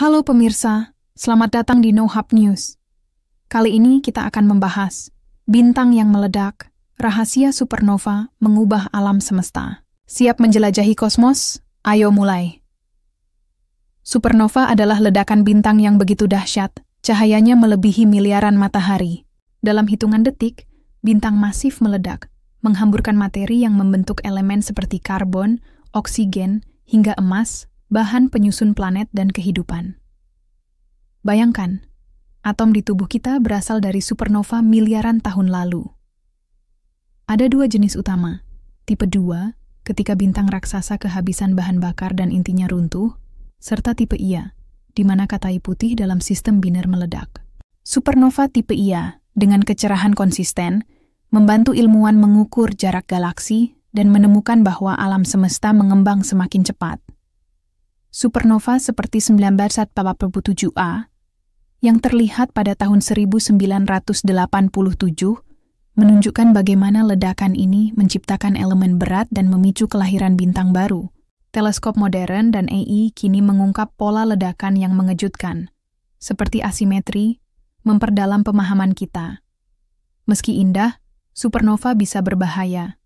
Halo pemirsa, selamat datang di NoHub News. Kali ini kita akan membahas bintang yang meledak, rahasia supernova mengubah alam semesta. Siap menjelajahi kosmos? Ayo mulai. Supernova adalah ledakan bintang yang begitu dahsyat, cahayanya melebihi miliaran matahari. Dalam hitungan detik, bintang masif meledak, menghamburkan materi yang membentuk elemen seperti karbon, oksigen, hingga emas, bahan penyusun planet dan kehidupan. Bayangkan, atom di tubuh kita berasal dari supernova miliaran tahun lalu. Ada dua jenis utama. Tipe 2, ketika bintang raksasa kehabisan bahan bakar dan intinya runtuh, serta tipe Ia, di mana katai putih dalam sistem biner meledak. Supernova tipe Ia, dengan kecerahan konsisten, membantu ilmuwan mengukur jarak galaksi dan menemukan bahwa alam semesta mengembang semakin cepat supernova seperti 1947A yang terlihat pada tahun 1987 menunjukkan bagaimana ledakan ini menciptakan elemen berat dan memicu kelahiran bintang baru. Teleskop modern dan AI kini mengungkap pola ledakan yang mengejutkan, seperti asimetri, memperdalam pemahaman kita. Meski indah, supernova bisa berbahaya.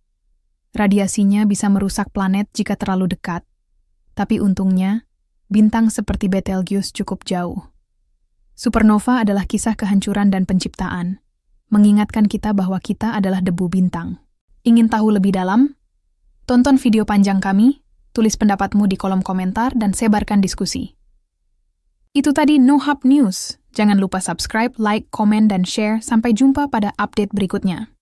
Radiasinya bisa merusak planet jika terlalu dekat, tapi untungnya, bintang seperti Betelgeuse cukup jauh. Supernova adalah kisah kehancuran dan penciptaan, mengingatkan kita bahwa kita adalah debu bintang. Ingin tahu lebih dalam? Tonton video panjang kami, tulis pendapatmu di kolom komentar, dan sebarkan diskusi. Itu tadi No Hub News. Jangan lupa subscribe, like, komen, dan share. Sampai jumpa pada update berikutnya.